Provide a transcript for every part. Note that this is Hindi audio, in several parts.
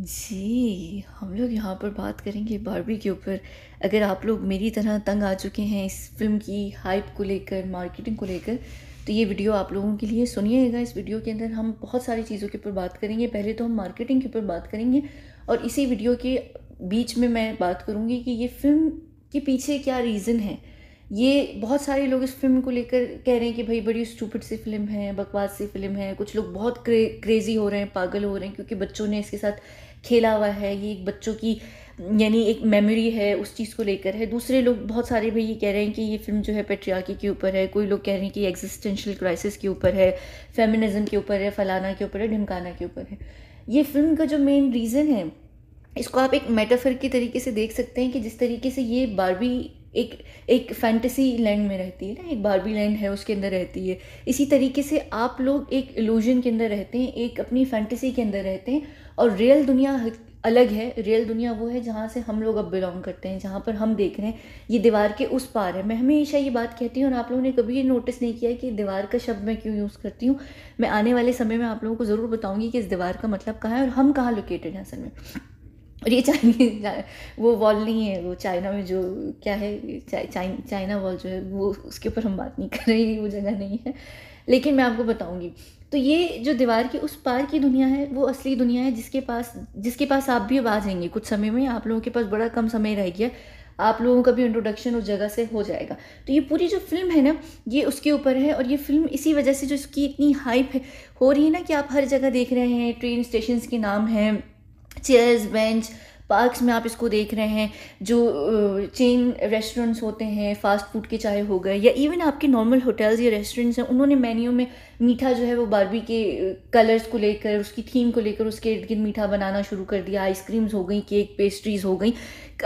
जी, हम लोग यहाँ पर बात करेंगे बारबी के ऊपर। अगर आप लोग मेरी तरह तंग आ चुके हैं इस फ़िल्म की हाइप को लेकर, मार्केटिंग को लेकर, तो ये वीडियो आप लोगों के लिए सुनिएगा। इस वीडियो के अंदर हम बहुत सारी चीज़ों के ऊपर बात करेंगे। पहले तो हम मार्केटिंग के ऊपर बात करेंगे और इसी वीडियो के बीच में मैं बात करूँगी कि ये फ़िल्म के पीछे क्या रीज़न है। ये बहुत सारे लोग इस फिल्म को लेकर कह रहे हैं कि भाई बड़ी स्टूपिड सी फिल्म है बकवास सी फिल्म है कुछ लोग बहुत क्रे, क्रेज़ी हो रहे हैं पागल हो रहे हैं क्योंकि बच्चों ने इसके साथ खेला हुआ है ये एक बच्चों की यानी एक मेमोरी है उस चीज़ को लेकर है दूसरे लोग बहुत सारे भाई ये कह रहे हैं कि ये फिल्म जो है पेट्रियाकी के ऊपर है कोई लोग कह रहे हैं कि एग्जिस्टेंशियल क्राइसिस के ऊपर है फेमिनिज्म के ऊपर है फलाना के ऊपर है ढिमकाना के ऊपर है ये फिल्म का जो मेन रीज़न है इसको आप एक मेटाफर के तरीके से देख सकते हैं कि जिस तरीके से ये बारबी एक एक फैंटेसी लैंड में रहती है ना एक बारबी लैंड है उसके अंदर रहती है इसी तरीके से आप लोग एक इलूजन के अंदर रहते हैं एक अपनी फैंटेसी के अंदर रहते हैं और रियल दुनिया अलग है रियल दुनिया वो है जहाँ से हम लोग अब बिलोंग करते हैं जहाँ पर हम देख रहे हैं ये दीवार के उस पार है मैं हमेशा ये बात कहती हूँ और आप लोगों ने कभी नोटिस नहीं किया कि दीवार का शब्द मैं क्यों यूज़ करती हूँ मैं आने वाले समय में आप लोगों को ज़रूर बताऊँगी कि इस दीवार का मतलब कहाँ है और हम कहाँ लोकेटेड हैं असल में और ये चाइनीज वो वॉल नहीं है वो चाइना में जो क्या है चाइना चाइना वॉल जो है वो उसके ऊपर हम बात नहीं कर रहे वो जगह नहीं है लेकिन मैं आपको बताऊंगी तो ये जो दीवार की उस पार की दुनिया है वो असली दुनिया है जिसके पास जिसके पास आप भी अब आ जाएंगे कुछ समय में आप लोगों के पास बड़ा कम समय रह गया आप लोगों का भी इंट्रोडक्शन उस जगह से हो जाएगा तो ये पूरी जो फिल्म है ना ये उसके ऊपर है और ये फिल्म इसी वजह से जो इसकी इतनी हाइप है हो रही है ना कि आप हर जगह देख रहे हैं ट्रेन स्टेशन के नाम हैं चेयर्स बेंच पार्क्स में आप इसको देख रहे हैं जो चेन रेस्टोरेंट्स होते हैं फास्ट फूड के चाहे हो गए या इवन आपके नॉर्मल होटल्स या रेस्टोरेंट्स हैं उन्होंने मेन्यू में मीठा जो है वो बारबी के कलर्स को लेकर उसकी थीम को लेकर उसके इर्द गिर्द मीठा बनाना शुरू कर दिया आइसक्रीम्स हो गई केक पेस्ट्रीज हो गई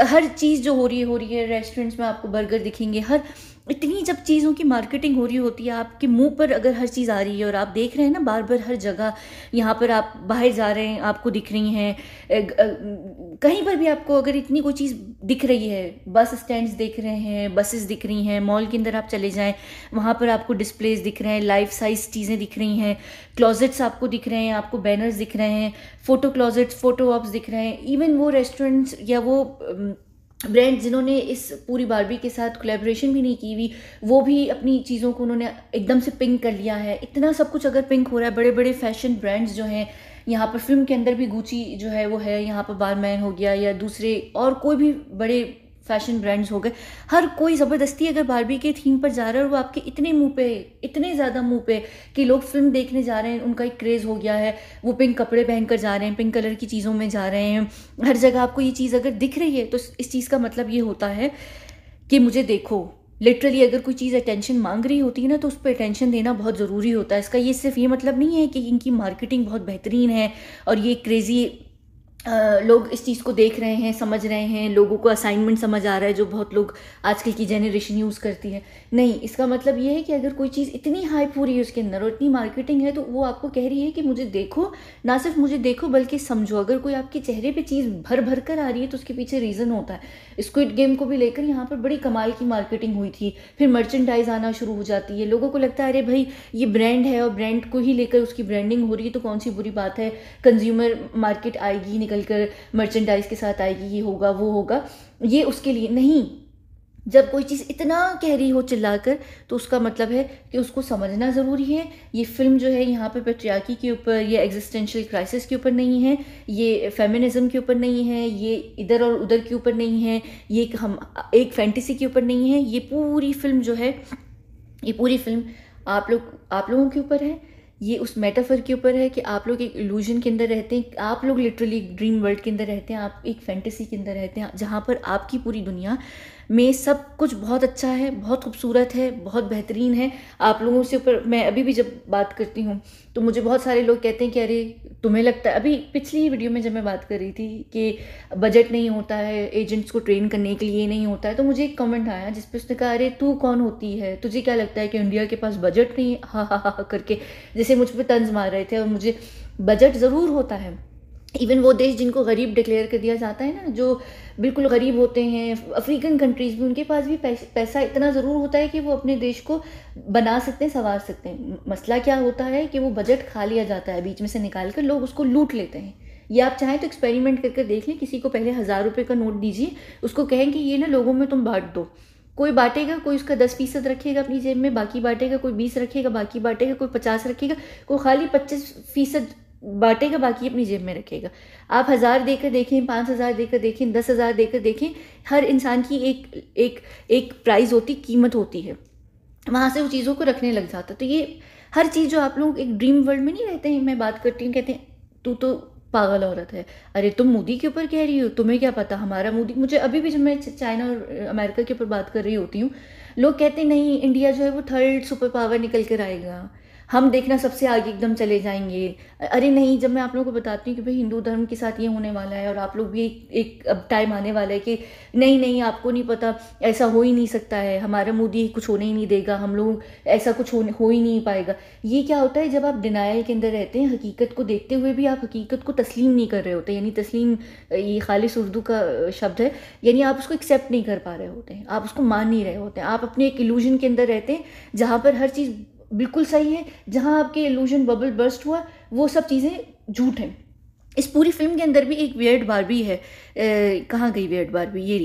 हर चीज़ जो हो रही है हो रही है रेस्टोरेंट्स में आपको बर्गर दिखेंगे हर इतनी जब चीज़ों की मार्केटिंग हो रही होती है आपके मुंह पर अगर हर चीज़ आ रही है और आप देख रहे हैं ना बार बार हर जगह यहाँ पर आप बाहर जा रहे हैं आपको दिख रही हैं कहीं पर भी आपको अगर इतनी कोई चीज़ दिख रही है बस स्टैंड्स देख रहे हैं बसेस दिख रही हैं मॉल के अंदर आप चले जाएँ वहाँ पर आपको डिस्प्लेस दिख रहे हैं लाइफ साइज़ चीज़ें दिख रही हैं क्लॉजेट्स आपको दिख रहे हैं आपको बैनर्स दिख रहे हैं फ़ोटो क्लॉजेट्स फ़ोटो ऑप्स दिख रहे हैं इवन वो रेस्टोरेंट्स या वो ब्रांड जिन्होंने इस पूरी बारबी के साथ कोलेब्रेशन भी नहीं की हुई वो भी अपनी चीज़ों को उन्होंने एकदम से पिंक कर लिया है इतना सब कुछ अगर पिंक हो रहा है बड़े बड़े फैशन ब्रांड्स जो हैं यहाँ पर फिल्म के अंदर भी गुची जो है वो है यहाँ पर बारमैन हो गया या दूसरे और कोई भी बड़े फैशन ब्रांड्स हो गए हर कोई ज़बरदस्ती अगर बारबी के थीम पर जा रहा है और वो आपके इतने मुंह पे इतने ज़्यादा मुंह पे कि लोग फिल्म देखने जा रहे हैं उनका एक क्रेज़ हो गया है वो पिंक कपड़े पहन कर जा रहे हैं पिंक कलर की चीज़ों में जा रहे हैं हर जगह आपको ये चीज़ अगर दिख रही है तो इस चीज़ का मतलब ये होता है कि मुझे देखो लिटरली अगर कोई चीज़ अटेंशन मांग रही होती है ना तो उस पर अटेंशन देना बहुत ज़रूरी होता है इसका ये सिर्फ ये मतलब नहीं है कि इनकी मार्केटिंग बहुत बेहतरीन है और ये क्रेज़ी लोग इस चीज़ को देख रहे हैं समझ रहे हैं लोगों को असाइनमेंट समझ आ रहा है जो बहुत लोग आजकल की जेनरेशन यूज़ करती है नहीं इसका मतलब ये है कि अगर कोई चीज़ इतनी हाइप हो रही है उसके अंदर और इतनी मार्केटिंग है तो वो आपको कह रही है कि मुझे देखो ना सिर्फ मुझे देखो बल्कि समझो अगर कोई आपके चेहरे पर चीज़ भर भर कर आ रही है तो उसके पीछे रीज़न होता है स्क्विड गेम को भी लेकर यहाँ पर बड़ी कमाल की मार्केटिंग हुई थी फिर मर्चेंडाइज आना शुरू हो जाती है लोगों को लगता है अरे भाई ये ब्रांड है और ब्रांड को ही लेकर उसकी ब्रांडिंग हो रही है तो कौन सी बुरी बात है कंज्यूमर मार्केट आएगी निकल मिलकर मर्चेंडाइज के साथ आएगी ये होगा वो होगा ये उसके लिए नहीं जब कोई चीज़ इतना कह रही हो चिल्लाकर तो उसका मतलब है कि उसको समझना ज़रूरी है ये फिल्म जो है यहाँ पर पेट्रियाकी के ऊपर ये एग्जिस्टेंशियल क्राइसिस के ऊपर नहीं है ये फेमिनिज़म के ऊपर नहीं है ये इधर और उधर के ऊपर नहीं है ये हम एक फैंटेसी के ऊपर नहीं है ये पूरी फिल्म जो है ये पूरी फिल्म आप लोग आप लोगों के ऊपर है ये उस मेटाफर के ऊपर है कि आप लोग एक इल्यूजन के अंदर रहते हैं आप लोग लिटरली ड्रीम वर्ल्ड के अंदर रहते हैं आप एक फैंटेसी के अंदर रहते हैं जहाँ पर आपकी पूरी दुनिया में सब कुछ बहुत अच्छा है बहुत खूबसूरत है बहुत बेहतरीन है आप लोगों से ऊपर मैं अभी भी जब बात करती हूँ तो मुझे बहुत सारे लोग कहते हैं कि अरे तुम्हें लगता है अभी पिछली ही वीडियो में जब मैं बात कर रही थी कि बजट नहीं होता है एजेंट्स को ट्रेन करने के लिए नहीं होता है तो मुझे एक कमेंट आया जिसपे उसने कहा अरे तू कौन होती है तुझे क्या लगता है कि इंडिया के पास बजट नहीं है हा हा हा करके जैसे मुझ पर तंज मार रहे थे और मुझे बजट ज़रूर होता है इवन वो देश जिनको गरीब डिक्लेयर कर दिया जाता है ना जो बिल्कुल गरीब होते हैं अफ्रीकन कंट्रीज़ में उनके पास भी पैसा इतना ज़रूर होता है कि वो अपने देश को बना सकते हैं संवार सकते हैं मसला क्या होता है कि वो बजट खा लिया जाता है बीच में से निकाल कर लोग उसको लूट लेते हैं या आप चाहें तो एक्सपेरिमेंट करके देख लें किसी को पहले हज़ार रुपये का नोट दीजिए उसको कहें कि ये ना लोगों में तुम बांट दो कोई बांटेगा कोई उसका दस फीसद रखेगा अपनी जेब में बाकी बांटेगा कोई बीस रखेगा बाकी बांटेगा कोई पचास रखेगा कोई खाली पच्चीस फीसद बांटेगा बाकी अपनी जेब में रखेगा आप हज़ार देकर देखें पाँच हज़ार देकर देखें दस हज़ार देकर देखें हर इंसान की एक एक एक प्राइस होती कीमत होती है वहाँ से वो चीज़ों को रखने लग जाता तो ये हर चीज़ जो आप लोग एक ड्रीम वर्ल्ड में नहीं रहते हैं मैं बात करती हूँ कहते हैं तू तो पागल औरत है अरे तुम मोदी के ऊपर कह रही हो तुम्हें क्या पता हमारा मोदी मुझे अभी भी जब मैं चाइना और अमेरिका के ऊपर बात कर रही होती हूँ लोग कहते नहीं इंडिया जो है वो थर्ड सुपर पावर निकल कर आएगा हम देखना सबसे आगे एकदम चले जाएंगे अरे नहीं जब मैं आप लोगों को बताती हूँ कि भाई हिंदू धर्म के साथ ये होने वाला है और आप लोग भी एक अब टाइम आने वाला है कि नहीं नहीं आपको नहीं पता ऐसा हो ही नहीं सकता है हमारा मोदी कुछ होने ही नहीं देगा हम लोग ऐसा कुछ हो, हो ही नहीं पाएगा ये क्या होता है जब आप डिनाइल के अंदर रहते हैं हकीकत को देखते हुए भी आप हकीकत को तस्लीम नहीं कर रहे होते यानी तस्लीम ये खालिश उर्दू का शब्द है यानी आप उसको एक्सेप्ट नहीं कर पा रहे होते हैं आप उसको मान नहीं रहे होते हैं आप अपने एक इल्यूजन के अंदर रहते हैं जहाँ पर हर चीज़ बिल्कुल सही है जहाँ आपके इल्यूजन बबल बर्स्ट हुआ वो सब चीज़ें झूठ हैं इस पूरी फिल्म के अंदर भी एक बार बारबी है कहाँ गई बार बारबी ये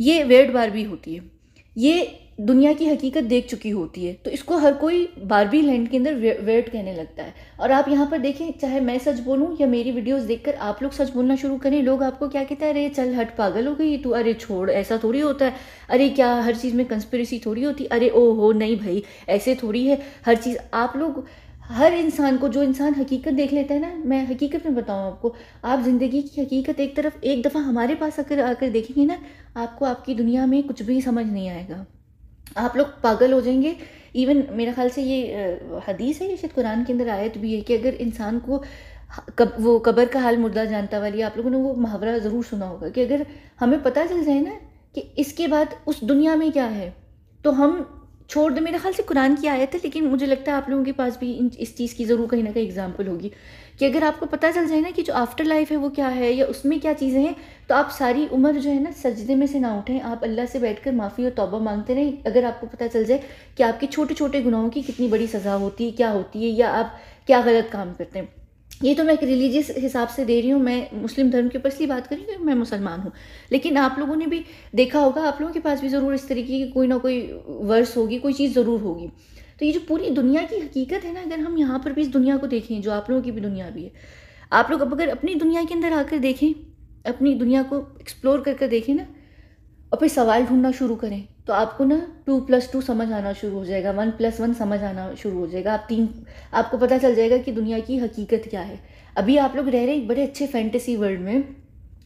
ये बार बारबी होती है ये दुनिया की हकीकत देख चुकी होती है तो इसको हर कोई बारबी लैंड के अंदर वेट कहने लगता है और आप यहाँ पर देखें चाहे मैं सच बोलूँ या मेरी वीडियोस देखकर आप लोग सच बोलना शुरू करें लोग आपको क्या कहता है अरे चल हट पागल हो गई तू अरे छोड़ ऐसा थोड़ी होता है अरे क्या हर चीज़ में कंस्पिरसी थोड़ी होती अरे ओ हो नहीं भाई ऐसे थोड़ी है हर चीज़ आप लोग हर इंसान को जो इंसान हकीकत देख लेता है ना मैं हकीकत में बताऊँ आपको आप ज़िंदगी की हकीकत एक तरफ एक दफ़ा हमारे पास आकर आकर देखेंगे ना आपको आपकी दुनिया में कुछ भी समझ नहीं आएगा आप लोग पागल हो जाएंगे इवन मेरे ख्याल से ये हदीस है ये शायद कुरान के अंदर आयत तो भी है कि अगर इंसान को कब वो कबर का हाल मुर्दा जानता वाली आप लोगों ने वो मुहावरा ज़रूर सुना होगा कि अगर हमें पता चल जाए ना कि इसके बाद उस दुनिया में क्या है तो हम छोड़ दो मेरे ख्याल से कुरान की आयत है लेकिन मुझे लगता है आप लोगों के पास भी इस चीज़ की ज़रूर कहीं ना कहीं एग्जाम्पल होगी कि अगर आपको पता चल जाए ना कि जो आफ्टर लाइफ है वो क्या है या उसमें क्या चीज़ें हैं तो आप सारी उम्र जो है ना सजदे में से ना उठें आप अल्लाह से बैठ कर माफ़ी और तौबा मांगते रहें अगर आपको पता चल जाए कि आपके छोटे छोटे गुनाहों की कितनी बड़ी सज़ा होती है क्या होती है या आप क्या गलत काम करते हैं ये तो मैं एक रिलीजियस हिसाब से दे रही हूँ मैं मुस्लिम धर्म के ऊपर इसलिए बात करी क्योंकि मैं मुसलमान हूँ लेकिन आप लोगों ने भी देखा होगा आप लोगों के पास भी ज़रूर इस तरीके की कोई ना कोई वर्स होगी कोई चीज़ ज़रूर होगी तो ये जो पूरी दुनिया की हकीकत है ना अगर हम यहाँ पर भी इस दुनिया को देखें जो आप लोगों की भी दुनिया भी है आप लोग अब अगर अपनी दुनिया के अंदर आकर देखें अपनी दुनिया को एक्सप्लोर कर कर देखें ना और फिर सवाल ढूंढना शुरू करें तो आपको ना टू प्लस टू समझ आना शुरू हो जाएगा वन प्लस वन समझ आना शुरू हो जाएगा आप तीन आपको पता चल जाएगा कि दुनिया की हकीकत क्या है अभी आप लोग रह रहे एक बड़े अच्छे फैंटेसी वर्ल्ड में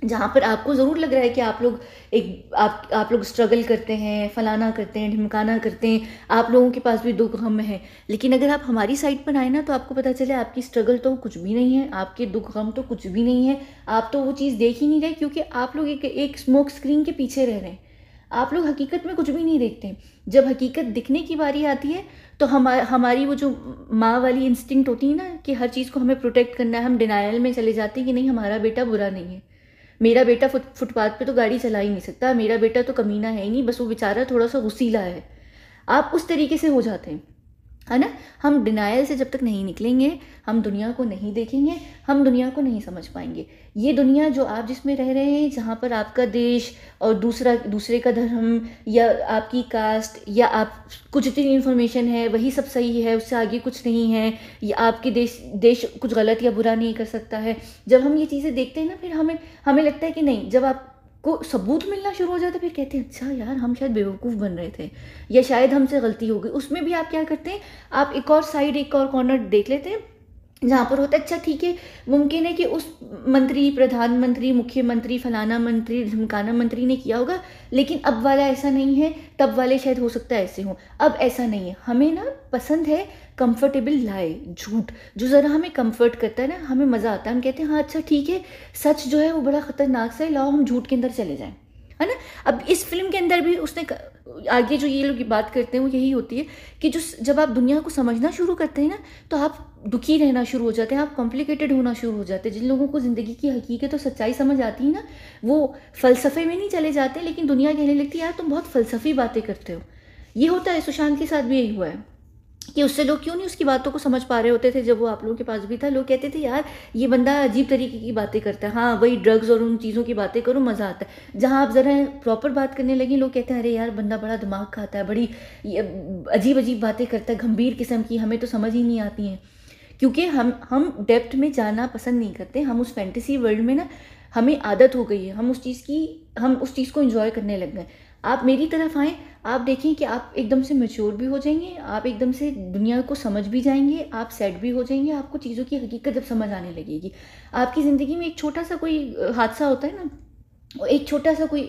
जहाँ पर आपको ज़रूर लग रहा है कि आप लोग एक आप आप लोग स्ट्रगल करते हैं फलाना करते हैं ढिमकाना करते हैं आप लोगों के पास भी दुख गम है लेकिन अगर आप हमारी साइड पर आए ना तो आपको पता चले आपकी स्ट्रगल तो कुछ भी नहीं है आपके दुख गम तो कुछ भी नहीं है आप तो वो चीज़ देख ही नहीं रहे क्योंकि आप लोग एक एक स्मोक स्क्रीन के पीछे रह रहे हैं आप लोग हकीकत में कुछ भी नहीं देखते जब हकीकत दिखने की बारी आती है तो हम हमारी वो जो माँ वाली इंस्टिंक्ट होती है ना कि हर चीज़ को हमें प्रोटेक्ट करना है हम डिनाइल में चले जाते हैं कि नहीं हमारा बेटा बुरा नहीं है मेरा बेटा फुट फुटपाथ पर तो गाड़ी चला ही नहीं सकता मेरा बेटा तो कमीना है ही नहीं बस वो बेचारा थोड़ा सा वसीला है आप उस तरीके से हो जाते हैं है ना हम डिनाइल से जब तक नहीं निकलेंगे हम दुनिया को नहीं देखेंगे हम दुनिया को नहीं समझ पाएंगे ये दुनिया जो आप जिसमें रह रहे हैं जहाँ पर आपका देश और दूसरा दूसरे का धर्म या आपकी कास्ट या आप कुछ इतनी इन्फॉर्मेशन है वही सब सही है उससे आगे कुछ नहीं है या आपके देश देश कुछ गलत या बुरा नहीं कर सकता है जब हम ये चीज़ें देखते हैं ना फिर हमें हमें लगता है कि नहीं जब आप को सबूत मिलना शुरू हो जाता फिर कहते हैं अच्छा यार हम शायद बेवकूफ़ बन रहे थे या शायद हमसे गलती हो गई उसमें भी आप क्या करते हैं आप एक और साइड एक और कॉर्नर देख लेते हैं जहाँ पर होता है अच्छा ठीक है मुमकिन है कि उस मंत्री प्रधानमंत्री मुख्यमंत्री फलाना मंत्री धमकाना मंत्री ने किया होगा लेकिन अब वाला ऐसा नहीं है तब वाले शायद हो सकता है ऐसे हों अब ऐसा नहीं है हमें ना पसंद है कंफर्टेबल लाए झूठ जो ज़रा हमें कंफर्ट करता है ना हमें मज़ा आता है हम कहते हैं हाँ अच्छा ठीक है सच जो है वो बड़ा ख़तरनाक सा है लाओ हम झूठ के अंदर चले जाएँ है ना अब इस फिल्म के अंदर भी उसने आगे जो ये लोग बात करते हैं वो यही होती है कि जो जब आप दुनिया को समझना शुरू करते हैं ना तो आप दुखी रहना शुरू हो जाते हैं आप कॉम्प्लिकेटेड होना शुरू हो जाते हैं जिन लोगों को ज़िंदगी की हकीकत तो सच्चाई समझ आती है ना वो फ़लसफ़े में नहीं चले जाते लेकिन दुनिया कहने लगती है यार तुम बहुत फ़लसफ़ी बातें करते हो ये होता है सुशांत के साथ भी यही हुआ है कि उससे लोग क्यों नहीं उसकी बातों को समझ पा रहे होते थे जब वो आप लोगों के पास भी था लोग कहते थे यार ये बंदा अजीब तरीके की बातें करता है हाँ वही ड्रग्स और उन चीज़ों की बातें करो मज़ा आता है जहाँ आप ज़रा प्रॉपर बात करने लगे लोग कहते हैं अरे यार बंदा बड़ा दिमाग खाता है बड़ी अजीब अजीब बातें करता है गंभीर किस्म की हमें तो समझ ही नहीं आती हैं क्योंकि हम हम डेप्थ में जाना पसंद नहीं करते हम उस फैंटेसी वर्ल्ड में ना हमें आदत हो गई है हम उस चीज़ की हम उस चीज़ को इन्जॉय करने लग गए आप मेरी तरफ आएँ आप देखें कि आप एकदम से मच्योर भी हो जाएंगे आप एकदम से दुनिया को समझ भी जाएंगे आप सेट भी हो जाएंगे आपको चीज़ों की हकीकत जब समझ आने लगेगी आपकी ज़िंदगी में एक छोटा सा कोई हादसा होता है ना एक छोटा सा कोई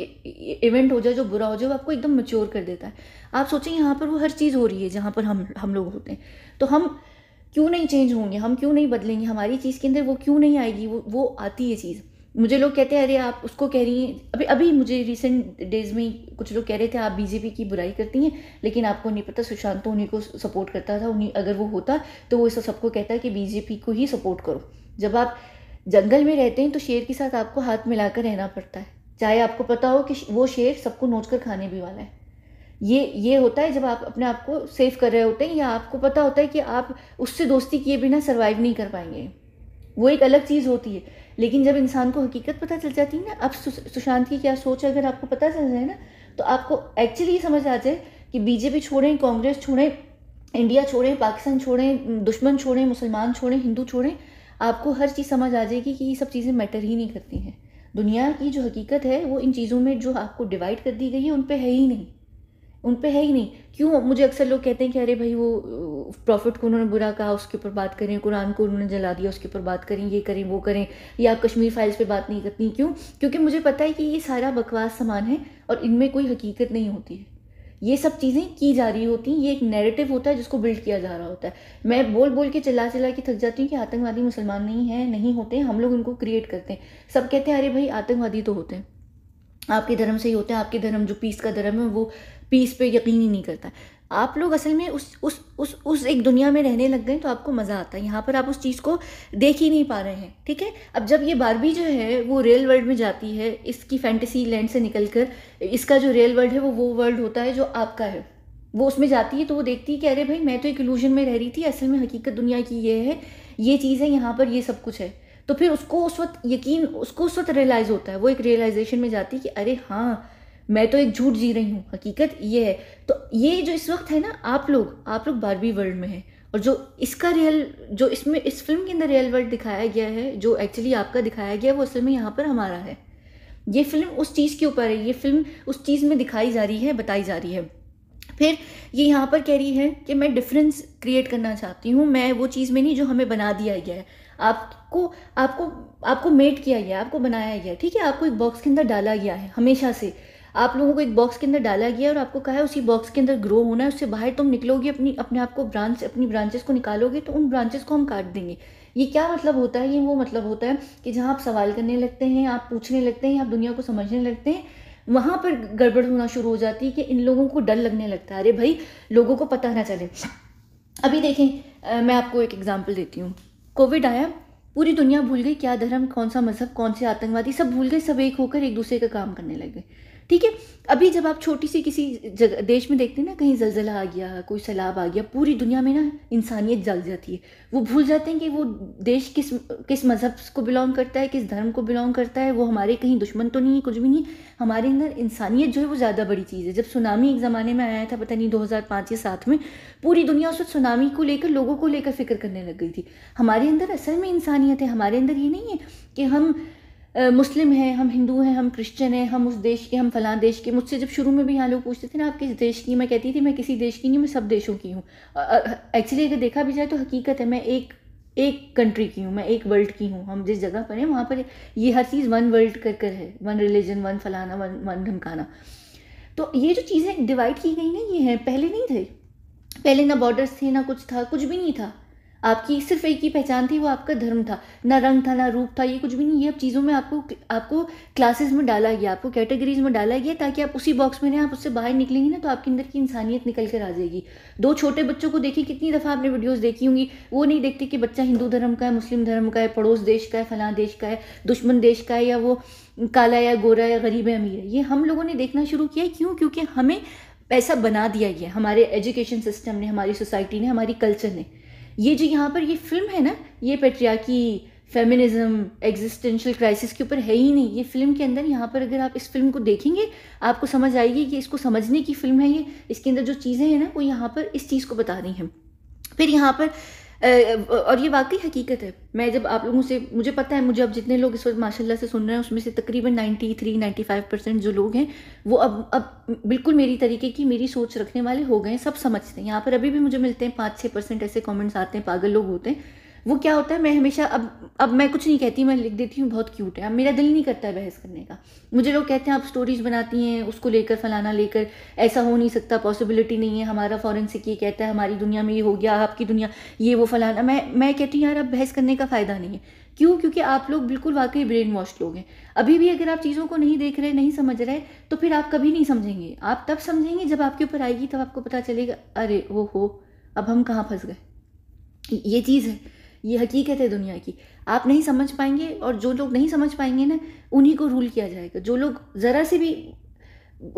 इवेंट हो जाए जो बुरा हो जाए वो आपको एकदम मच्योर कर देता है आप सोचें यहाँ पर वो हर चीज़ हो रही है जहाँ पर हम हम लोग होते हैं तो हम क्यों नहीं चेंज होंगे हम क्यों नहीं बदलेंगे हमारी चीज़ के अंदर वो क्यों नहीं आएगी वो वो आती है चीज़ मुझे लोग कहते हैं अरे आप उसको कह रही हैं अभी अभी मुझे रिसेंट डेज में कुछ लोग कह रहे थे आप बीजेपी की बुराई करती हैं लेकिन आपको नहीं पता सुशांत तो उन्हीं को सपोर्ट करता था उन्हीं अगर वो होता तो वो ऐसा सबको कहता कि बीजेपी को ही सपोर्ट करो जब आप जंगल में रहते हैं तो शेर के साथ आपको हाथ मिलाकर रहना पड़ता है चाहे आपको पता हो कि वो शेर सबको नोच कर खाने भी वाला है ये ये होता है जब आप अपने आप को सेफ कर रहे होते हैं या आपको पता होता है कि आप उससे दोस्ती किए बिना सर्वाइव नहीं कर पाएंगे वो एक अलग चीज़ होती है लेकिन जब इंसान को हकीकत पता चल जाती है ना अब सुशांत की क्या सोच है अगर आपको पता चल जाए ना तो आपको एक्चुअली समझ आ जाए कि बीजेपी छोड़ें कांग्रेस छोड़ें इंडिया छोड़ें पाकिस्तान छोड़ें दुश्मन छोड़ें मुसलमान छोड़ें हिंदू छोड़ें आपको हर चीज़ समझ आ जाएगी कि ये सब चीज़ें मैटर ही नहीं करती हैं दुनिया की जो हकीकत है वो इन चीज़ों में जो आपको डिवाइड कर दी गई है उन पर है ही नहीं उन पर है ही नहीं क्यों मुझे अक्सर लोग कहते हैं कि अरे भाई वो प्रॉफिट को उन्होंने बुरा कहा उसके ऊपर बात करें कुरान को उन्होंने जला दिया उसके ऊपर बात करें ये करें वो करें या आप कश्मीर फाइल्स पे बात नहीं करती क्यों क्योंकि मुझे पता है कि ये सारा बकवास सामान है और इनमें कोई हकीकत नहीं होती है ये सब चीज़ें की जा रही होती हैं ये एक नैरेटिव होता है जिसको बिल्ड किया जा रहा होता है मैं बोल बोल के चला चला के थक जाती हूँ कि आतंकवादी मुसलमान नहीं है नहीं होते हम लोग उनको क्रिएट करते हैं सब कहते हैं अरे भाई आतंकवादी तो होते हैं आपके धर्म से ही होता है आपके धर्म जो पीस का धर्म है वो पीस पे यकीन ही नहीं करता आप लोग असल में उस उस उस उस एक दुनिया में रहने लग गए तो आपको मज़ा आता है यहाँ पर आप उस चीज़ को देख ही नहीं पा रहे हैं ठीक है अब जब ये बारबी जो है वो रियल वर्ल्ड में जाती है इसकी फैंटेसी लैंड से निकल कर इसका जो रियल वर्ल्ड है वो वो वर्ल्ड होता है जो आपका है वो उसमें जाती है तो वो देखती है कि अरे भाई मैं तो एक इल्यूजन में रह रही थी असल में हकीकत दुनिया की ये है ये चीज़ है यहाँ पर ये सब कुछ है तो फिर उसको उस वक्त यकीन उसको उस वक्त रियलाइज़ होता है वो एक रियलाइजेशन में जाती है कि अरे हाँ मैं तो एक झूठ जी रही हूँ हकीकत ये है तो ये जो इस वक्त है ना आप लोग आप लोग बारहवीं वर्ल्ड में हैं और जो इसका रियल जो इसमें इस फिल्म के अंदर रियल वर्ल्ड दिखाया गया है जो एक्चुअली आपका दिखाया गया है वो असल में यहाँ पर हमारा है ये फिल्म उस चीज़ के ऊपर है ये फिल्म उस चीज़ में दिखाई जा रही है बताई जा रही है फिर ये यहाँ पर कह रही है कि मैं डिफरेंस क्रिएट करना चाहती हूँ मैं वो चीज़ में नहीं जो हमें बना दिया गया है आपको आपको आपको मेट किया गया आपको बनाया गया ठीक है आपको एक बॉक्स के अंदर डाला गया है हमेशा से आप लोगों को एक बॉक्स के अंदर डाला गया और आपको कहा है उसी बॉक्स के अंदर ग्रो होना है उससे बाहर तुम निकलोगे अपनी अपने आप को ब्रांच अपनी ब्रांचेस को निकालोगे तो उन ब्रांचेस को हम काट देंगे ये क्या मतलब होता है ये वो मतलब होता है कि जहाँ आप सवाल करने लगते हैं आप पूछने लगते हैं आप दुनिया को समझने लगते हैं वहाँ पर गड़बड़ होना शुरू हो जाती है कि इन लोगों को डर लगने लगता है अरे भाई लोगों को पता ना चले अभी देखें आ, मैं आपको एक एग्ज़ाम्पल देती हूँ कोविड आया पूरी दुनिया भूल गई क्या धर्म कौन सा मज़हब कौन से आतंकवादी सब भूल गए सब एक होकर एक दूसरे का काम करने लग गए ठीक है अभी जब आप छोटी सी किसी जगह देश में देखते हैं ना कहीं जलजला आ गया कोई सैलाब आ गया पूरी दुनिया में ना इंसानियत जल जाती है वो भूल जाते हैं कि वो देश किस किस मज़हब को बिलोंग करता है किस धर्म को बिलोंग करता है वो हमारे कहीं दुश्मन तो नहीं है कुछ भी नहीं हमारे अंदर इंसानियत जो है वो ज़्यादा बड़ी चीज़ है जब सुनामी एक ज़माने में आया था पता नहीं दो हज़ार पाँच या सात में पूरी दुनिया उस सुनामी को लेकर लोगों को लेकर फिक्र करने लग गई थी हमारे अंदर असल में इंसानियत है हमारे अंदर ये नहीं है कि हम मुस्लिम हैं हम हिंदू हैं हम क्रिश्चियन हैं हम उस देश के हम फलां देश के मुझसे जब शुरू में भी यहाँ लोग पूछते थे ना आप किस देश की मैं कहती थी मैं किसी देश की नहीं मैं सब देशों की हूँ एक्चुअली अगर देखा भी जाए तो हकीकत है मैं एक एक कंट्री की हूँ मैं एक वर्ल्ड की हूँ हम जिस जगह पर हैं वहाँ पर ये हर चीज़ वन वर्ल्ड कर कर है वन रिलीजन वन फलाना वन वन धमकाना तो ये जो चीज़ें डिवाइड की गई ना ये हैं पहले नहीं थे पहले ना बॉर्डर्स थे ना कुछ था कुछ भी नहीं था आपकी सिर्फ एक ही पहचान थी वो आपका धर्म था ना रंग था ना रूप था ये कुछ भी नहीं ये अब चीज़ों में आपको आपको क्लासेस में डाला गया आपको कैटेगरीज में डाला गया ताकि आप उसी बॉक्स में रहें आप उससे बाहर निकलेंगे ना तो आपके अंदर की इंसानियत निकल कर आ जाएगी दो छोटे बच्चों को देखिए कितनी दफ़ा आपने वीडियोज़ देखी होंगी वो नहीं देखते कि बच्चा हिंदू धर्म का है मुस्लिम धर्म का है पड़ोस देश का है फलां देश का है दुश्मन देश का है या वो काला या गोरा या गरीब है अमीर है ये हम लोगों ने देखना शुरू किया क्यों क्योंकि हमें ऐसा बना दिया गया हमारे एजुकेशन सिस्टम ने हमारी सोसाइटी ने हमारी कल्चर ने ये जो यहाँ पर ये फिल्म है ना ये पेट्रिया की फेमिनिज़म एग्जिस्टेंशियल क्राइसिस के ऊपर है ही नहीं ये फिल्म के अंदर यहाँ पर अगर आप इस फिल्म को देखेंगे आपको समझ आएगी कि इसको समझने की फिल्म है ये इसके अंदर जो चीज़ें हैं ना वो यहाँ पर इस चीज़ को बता रही हैं फिर यहाँ पर और ये वाकई हकीकत है मैं जब आप लोगों से मुझे पता है मुझे अब जितने लोग इस वक्त माशाल्लाह से सुन रहे हैं उसमें से तकरीबन नाइन्टी फाइव परसेंट जो लोग हैं वो अब अब बिल्कुल मेरी तरीके की मेरी सोच रखने वाले हो गए सब समझते हैं यहाँ पर अभी भी मुझे मिलते हैं पाँच छः परसेंट ऐसे कॉमेंट्स आते हैं पागल लोग होते हैं वो क्या होता है मैं हमेशा अब अब मैं कुछ नहीं कहती मैं लिख देती हूँ बहुत क्यूट है अब मेरा दिल नहीं करता है बहस करने का मुझे लोग कहते हैं आप स्टोरीज बनाती हैं उसको लेकर फलाना लेकर ऐसा हो नहीं सकता पॉसिबिलिटी नहीं है हमारा फॉरेंसिक ये कहता है हमारी दुनिया में ये हो गया आपकी दुनिया ये वो फलाना मैं मैं कहती हूँ यार अब बहस करने का फ़ायदा नहीं है क्यों क्योंकि आप लोग बिल्कुल वाकई ब्रेन वॉश लोग हैं अभी भी अगर आप चीज़ों को नहीं देख रहे नहीं समझ रहे तो फिर आप कभी नहीं समझेंगे आप तब समझेंगे जब आपके ऊपर आएगी तब आपको पता चलेगा अरे वो हो अब हम कहाँ फंस गए ये चीज़ है ये हकीकत है दुनिया की आप नहीं समझ पाएंगे और जो लोग नहीं समझ पाएंगे ना उन्हीं को रूल किया जाएगा जो लोग ज़रा से भी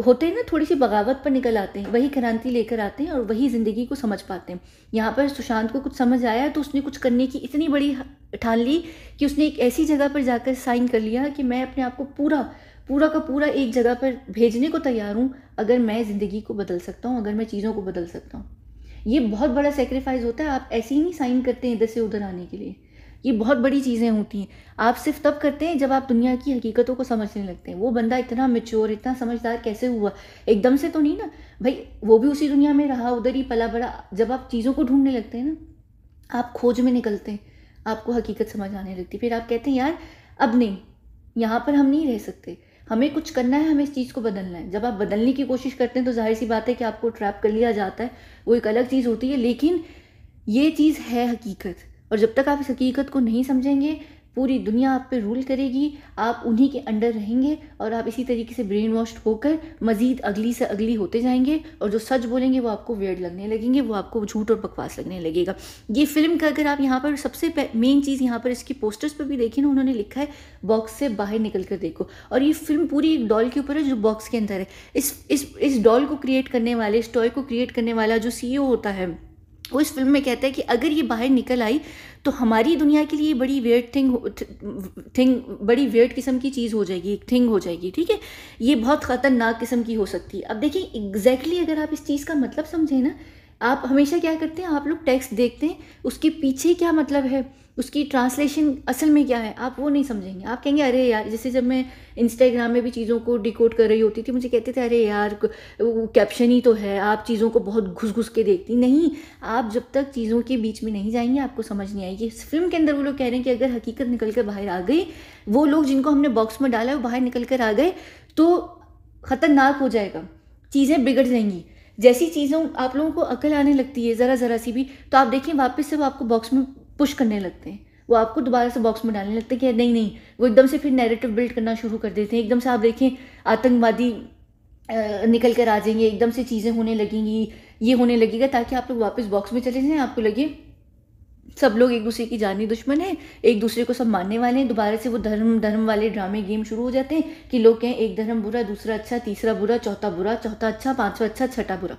होते हैं ना थोड़ी सी बगावत पर निकल आते हैं वही क्रांति लेकर आते हैं और वही ज़िंदगी को समझ पाते हैं यहाँ पर सुशांत को कुछ समझ आया तो उसने कुछ करने की इतनी बड़ी ठान ली कि उसने एक ऐसी जगह पर जाकर साइन कर लिया कि मैं अपने आप को पूरा पूरा का पूरा एक जगह पर भेजने को तैयार हूँ अगर मैं ज़िंदगी को बदल सकता हूँ अगर मैं चीज़ों को बदल सकता हूँ ये बहुत बड़ा सेक्रीफाइस होता है आप ऐसे ही नहीं साइन करते हैं इधर से उधर आने के लिए ये बहुत बड़ी चीज़ें होती हैं आप सिर्फ तब करते हैं जब आप दुनिया की हकीकतों को समझने लगते हैं वो बंदा इतना मेच्योर इतना समझदार कैसे हुआ एकदम से तो नहीं ना भाई वो भी उसी दुनिया में रहा उधर ही पला बड़ा जब आप चीज़ों को ढूंढने लगते हैं ना आप खोज में निकलते हैं आपको हकीकत समझ आने लगती फिर आप कहते हैं यार अब नहीं यहाँ पर हम नहीं रह सकते हमें कुछ करना है हमें इस चीज़ को बदलना है जब आप बदलने की कोशिश करते हैं तो जाहिर सी बात है कि आपको ट्रैप कर लिया जाता है वो एक अलग चीज़ होती है लेकिन ये चीज़ है हकीकत और जब तक आप इस हकीकत को नहीं समझेंगे पूरी दुनिया आप पे रूल करेगी आप उन्हीं के अंडर रहेंगे और आप इसी तरीके से ब्रेन वॉश होकर मज़ीद अगली से अगली होते जाएंगे और जो सच बोलेंगे वो आपको वेड लगने लगेंगे वो आपको झूठ और बकवास लगने लगेगा ये फिल्म का अगर आप यहाँ पर सबसे मेन चीज़ यहाँ पर इसकी पोस्टर्स पर भी देखें ना उन्होंने लिखा है बॉक्स से बाहर निकल कर देखो और ये फिल्म पूरी एक डॉल के ऊपर है जो बॉक्स के अंदर है इस इस इस डॉल को क्रिएट करने वाले इस टॉय को क्रिएट करने वाला जो सी होता है वो इस फिल्म में कहता है कि अगर ये बाहर निकल आई तो हमारी दुनिया के लिए बड़ी वेट थिंग थिंग बड़ी वेट किस्म की चीज़ हो जाएगी एक थिंग हो जाएगी ठीक है ये बहुत ख़तरनाक किस्म की हो सकती है अब देखिए एग्जैक्टली exactly अगर आप इस चीज़ का मतलब समझें ना आप हमेशा क्या करते हैं आप लोग टेक्स्ट देखते हैं उसके पीछे क्या मतलब है उसकी ट्रांसलेशन असल में क्या है आप वो नहीं समझेंगे आप कहेंगे अरे यार जैसे जब मैं इंस्टाग्राम में भी चीज़ों को डिकोड कर रही होती थी मुझे कहते थे अरे यार वो कैप्शन ही तो है आप चीज़ों को बहुत घुस घुस के देखती नहीं आप जब तक चीज़ों के बीच में नहीं जाएंगे आपको समझ नहीं आएगी इस फिल्म के अंदर वो लोग कह रहे हैं कि अगर हकीकत निकल कर बाहर आ गई वो लोग जिनको हमने बॉक्स में डाला है वो बाहर निकल कर आ गए तो ख़तरनाक हो जाएगा चीज़ें बिगड़ जाएंगी जैसी चीज़ों आप लोगों को अकल आने लगती है ज़रा ज़रा सी भी तो आप देखें वापस से वो आपको बॉक्स में पुश करने लगते हैं वो आपको दोबारा से बॉक्स में डालने लगते हैं कि नहीं नहीं वो एकदम से फिर नैरेटिव बिल्ड करना शुरू कर देते हैं एकदम से आप देखें आतंकवादी निकल कर आ जाएंगे एकदम से चीज़ें होने लगेंगी ये होने लगेगा ताकि आप लोग वापस बॉक्स में चले जाए आपको लगे सब लोग एक दूसरे की जानी दुश्मन है एक दूसरे को सब मानने वाले हैं दोबारा से वो धर्म धर्म वाले ड्रामे गेम शुरू हो जाते हैं कि लोग कहें एक धर्म बुरा दूसरा अच्छा तीसरा बुरा चौथा बुरा चौथा अच्छा पाँचवा अच्छा छठा बुरा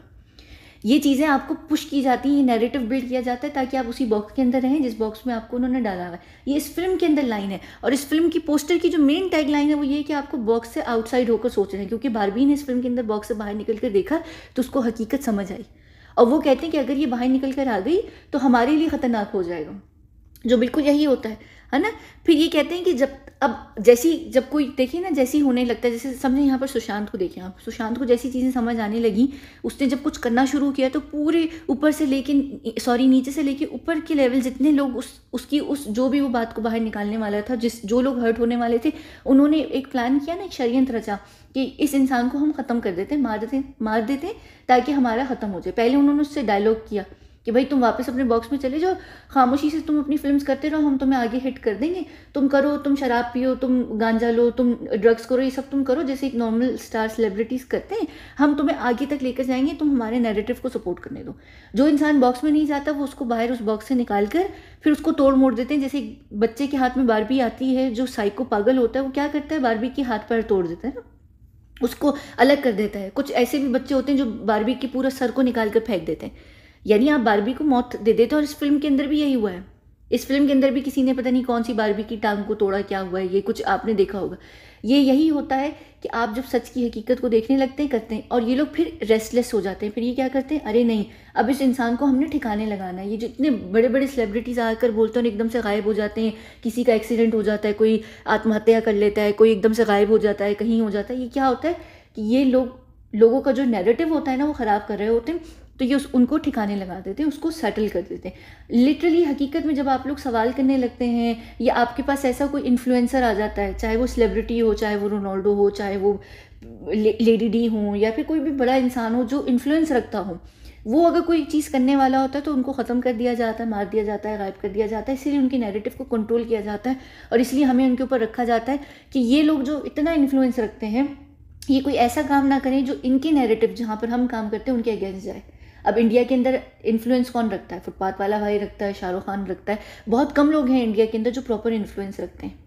ये चीज़ें आपको पुश की जाती हैं ये नैरेटिव बिल्ड किया जाता है ताकि आप उसी बॉक्स के अंदर रहें जिस बॉक्स में आपको उन्होंने डाला हुआ है ये इस फिल्म के अंदर लाइन है और इस फिल्म की पोस्टर की जो मेन टैग लाइन है वो ये कि आपको बॉक्स से आउटसाइड होकर सोच रहे हैं क्योंकि बारबी ने इस फिल्म के अंदर बॉक्स से बाहर निकल कर देखा तो उसको हकीकत समझ आई और वो कहते हैं कि अगर ये बाहर निकल कर आ गई तो हमारे लिए ख़तरनाक हो जाएगा जो बिल्कुल यही होता है है ना फिर ये कहते हैं कि जब अब जैसी जब कोई देखिए ना जैसी होने लगता है जैसे समझे यहाँ पर सुशांत को देखिए आप सुशांत को जैसी चीज़ें समझ आने लगी उसने जब कुछ करना शुरू किया तो पूरे ऊपर से लेके सॉरी नीचे से लेके ऊपर के लेवल जितने लोग उस उसकी उस जो भी वो बात को बाहर निकालने वाला था जिस जो लोग हर्ट होने वाले थे उन्होंने एक प्लान किया ना एक षडयंत्र रचा कि इस इंसान को हम ख़त्म कर देते मार देते मार देते ताकि हमारा ख़त्म हो जाए पहले उन्होंने उससे डायलॉग किया कि भाई तुम वापस अपने बॉक्स में चले जाओ खामोशी से तुम अपनी फिल्म करते रहो हम तुम्हें आगे हिट कर देंगे तुम करो तुम शराब पियो तुम गांजा लो तुम ड्रग्स करो ये सब तुम करो जैसे एक नॉर्मल स्टार सेलिब्रिटीज़ करते हैं हम तुम्हें आगे तक लेकर जाएंगे तुम हमारे नेरेटिव को सपोर्ट करने दो जो इंसान बॉक्स में नहीं जाता वो उसको बाहर उस बॉक्स से निकाल कर फिर उसको तोड़ मोड़ देते हैं जैसे एक बच्चे के हाथ में बारबी आती है जो साइको पागल होता है वो क्या करता है बारबी के हाथ पैर तोड़ देता है ना उसको अलग कर देता है कुछ ऐसे भी बच्चे होते हैं जो बारबी के पूरा सर को निकाल कर फेंक देते हैं यानी आप बारबी को मौत दे देते हो और इस फिल्म के अंदर भी यही हुआ है इस फिल्म के अंदर भी किसी ने पता नहीं कौन सी बारबी की टांग को तोड़ा क्या हुआ है ये कुछ आपने देखा होगा ये यही होता है कि आप जब सच की हकीकत को देखने लगते हैं करते हैं और ये लोग फिर रेस्टलेस हो जाते हैं फिर ये क्या करते हैं अरे नहीं अब इस इंसान को हमने ठिकाने लगाना है ये जो इतने बड़े बड़े सेलिब्रिटीज़ आकर बोलते हैं एकदम से गायब हो जाते हैं किसी का एक्सीडेंट हो जाता है कोई आत्महत्या कर लेता है कोई एकदम से गायब हो जाता है कहीं हो जाता है ये क्या होता है कि ये लोग लोगों का जो नेगेटिव होता है ना वो ख़राब कर रहे होते हैं तो ये उस उनको ठिकाने लगा देते हैं उसको सेटल कर देते हैं लिटरली हकीकत में जब आप लोग सवाल करने लगते हैं या आपके पास ऐसा कोई इन्फ्लुएंसर आ जाता है चाहे वो सेलिब्रिटी हो चाहे वो रोनाल्डो हो चाहे वो ले, लेडी डी हो या फिर कोई भी बड़ा इंसान हो जो इन्फ्लुएंस रखता हो वो अगर कोई चीज़ करने वाला होता है तो उनको ख़त्म कर दिया जाता है मार दिया जाता है गायब कर दिया जाता है इसीलिए उनके नेगेटिव को कंट्रोल किया जाता है और इसलिए हमें उनके ऊपर रखा जाता है कि ये लोग जो इतना इन्फ्लुएंस रखते हैं ये कोई ऐसा काम ना करें जो इनके नैरेटिव जहाँ पर हम काम करते हैं उनके अगेंस्ट जाए अब इंडिया के अंदर इन्फ्लुएंस कौन रखता है फुटपाथ वाला भाई रखता है शाहरुख खान रखता है बहुत कम लोग हैं इंडिया के अंदर जो प्रॉपर इन्फ्लुएंस रखते हैं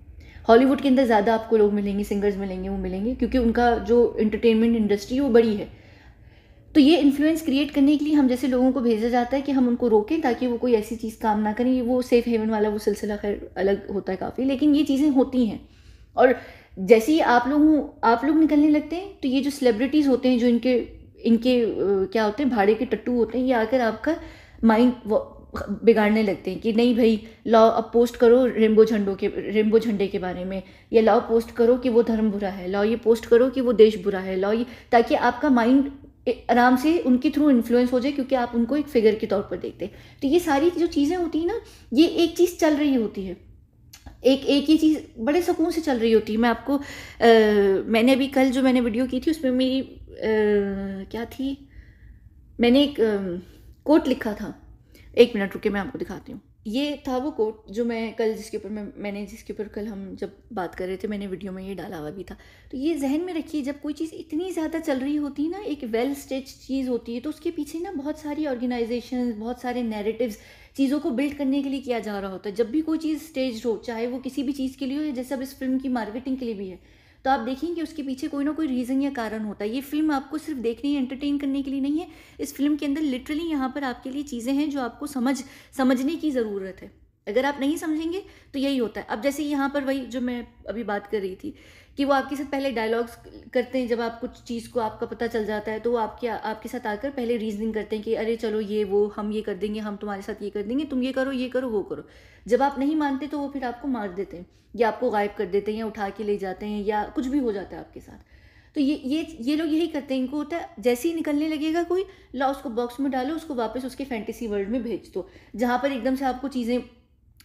हॉलीवुड के अंदर ज़्यादा आपको लोग मिलेंगे सिंगर्स मिलेंगे वो मिलेंगे क्योंकि उनका जो इंटरटेनमेंट इंडस्ट्री वो बड़ी है तो ये इन्फ्लुएंस क्रिएट करने के लिए हम जैसे लोगों को भेजा जाता है कि हम उनको रोकें ताकि वो कोई ऐसी चीज़ काम ना करें वो सेफ़ हेवन वाला वो सिलसिला खैर अलग होता है काफ़ी लेकिन ये चीज़ें होती हैं और जैसे ही आप लोग आप लोग निकलने लगते हैं तो ये जो सेलिब्रिटीज़ होते हैं जो इनके इनके क्या होते हैं भाड़े के टट्टू होते हैं ये आकर आपका माइंड बिगाड़ने लगते हैं कि नहीं भाई लाओ अब पोस्ट करो रेमबो झंडो के रेमबो झंडे के बारे में या लाओ पोस्ट करो कि वो धर्म बुरा है लाओ ये पोस्ट करो कि वो देश बुरा है लाओ ये ताकि आपका माइंड आराम से उनके थ्रू इन्फ्लुएंस हो जाए क्योंकि आप उनको एक फिगर के तौर पर देखते हैं तो ये सारी जो चीज़ें होती हैं ना ये एक चीज़ चल रही होती है एक एक ही चीज़ बड़े सुकून से चल रही होती है मैं आपको आ, मैंने अभी कल जो मैंने वीडियो की थी उसमें मेरी क्या थी मैंने एक कोट लिखा था एक मिनट रुके मैं आपको दिखाती हूँ ये था वो कोट जो मैं कल जिसके ऊपर मैं मैंने जिसके ऊपर कल हम जब बात कर रहे थे मैंने वीडियो में ये डाला हुआ भी था तो ये जहन में रखिए जब कोई चीज़ इतनी ज़्यादा चल रही होती है ना एक वेल स्टिच चीज़ होती है तो उसके पीछे ना बहुत सारी ऑर्गेनाइजेशन बहुत सारे नैरेटिव्स चीज़ों को बिल्ड करने के लिए किया जा रहा होता है जब भी कोई चीज़ स्टेज हो चाहे वो किसी भी चीज़ के लिए हो या जैसे अब इस फिल्म की मार्केटिंग के लिए भी है तो आप देखेंगे उसके पीछे कोई ना कोई रीज़न या कारण होता है ये फिल्म आपको सिर्फ देखने या एंटरटेन करने के लिए नहीं है इस फिल्म के अंदर लिटरली यहाँ पर आपके लिए चीज़ें हैं जो आपको समझ समझने की ज़रूरत है अगर आप नहीं समझेंगे तो यही होता है अब जैसे यहाँ पर वही जो मैं अभी बात कर रही थी कि वो आपके साथ पहले डायलॉग्स करते हैं जब आप कुछ चीज़ को आपका पता चल जाता है तो वो आपके आपके साथ आकर पहले रीजनिंग करते हैं कि अरे चलो ये वो हम ये कर देंगे हम तुम्हारे साथ ये कर देंगे तुम ये करो ये करो वो करो जब आप नहीं मानते तो वो फिर आपको मार देते हैं या आपको गायब कर देते हैं या उठा के ले जाते हैं या कुछ भी हो जाता है आपके साथ तो ये ये ये लोग यही करते हैं इनको होता है जैसे ही निकलने लगेगा कोई ला उसको बॉक्स में डालो उसको वापस उसके फैंटेसी वर्ल्ड में भेज दो जहाँ पर एकदम से आपको चीज़ें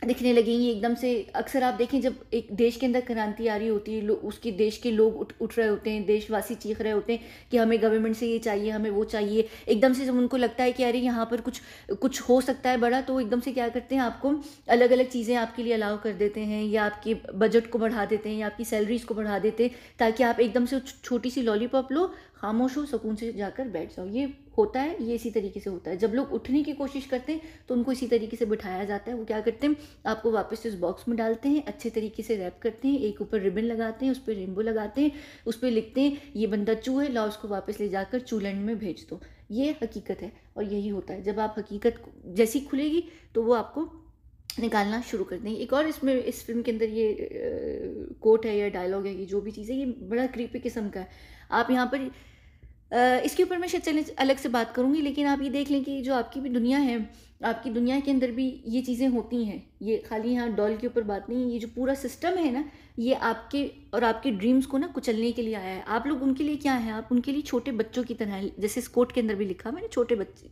दिखने ये एकदम से अक्सर आप देखें जब एक देश के अंदर क्रांति आ रही होती है उसके देश के लोग उठ उठ रहे होते हैं देशवासी चीख रहे होते हैं कि हमें गवर्नमेंट से ये चाहिए हमें वो चाहिए एकदम से जब उनको लगता है कि अरे यहाँ पर कुछ कुछ हो सकता है बड़ा तो एकदम से क्या करते हैं आपको अलग अलग चीज़ें आपके लिए अलाउ कर देते हैं या आपके बजट को बढ़ा देते हैं या आपकी सैलरीज को बढ़ा देते हैं ताकि आप एकदम से छोटी सी लॉलीपॉप लो खामोश हो सुकून से जाकर बैठ जाओ ये होता है ये इसी तरीके से होता है जब लोग उठने की कोशिश करते हैं तो उनको इसी तरीके से बिठाया जाता है वो क्या करते हैं आपको वापस से उस बॉक्स में डालते हैं अच्छे तरीके से रैप करते हैं एक ऊपर रिबन लगाते हैं उस पर रेनबो लगाते हैं उस पर लिखते हैं ये बंदा चू है लाओ उसको वापस ले जाकर चूलैंड में भेज दो ये हकीकत है और यही होता है जब आप हकीकत जैसी खुलेगी तो वो आपको निकालना शुरू कर देंगे एक और इसमें इस फिल्म के अंदर ये कोट है या डायलॉग है ये जो भी चीज़ है ये बड़ा क्रीपी किस्म का है आप यहाँ पर इसके ऊपर मैं शायद चले अलग से बात करूँगी लेकिन आप ये देख लें कि जो आपकी भी दुनिया है आपकी दुनिया के अंदर भी ये चीज़ें होती हैं ये खाली यहाँ डॉल के ऊपर बात नहीं है ये जो पूरा सिस्टम है ना ये आपके और आपके ड्रीम्स को ना कुचलने के लिए आया है आप लोग उनके लिए क्या है आप उनके लिए छोटे बच्चों की तरह जैसे इस कोट के अंदर भी लिखा मैंने छोटे बच्चे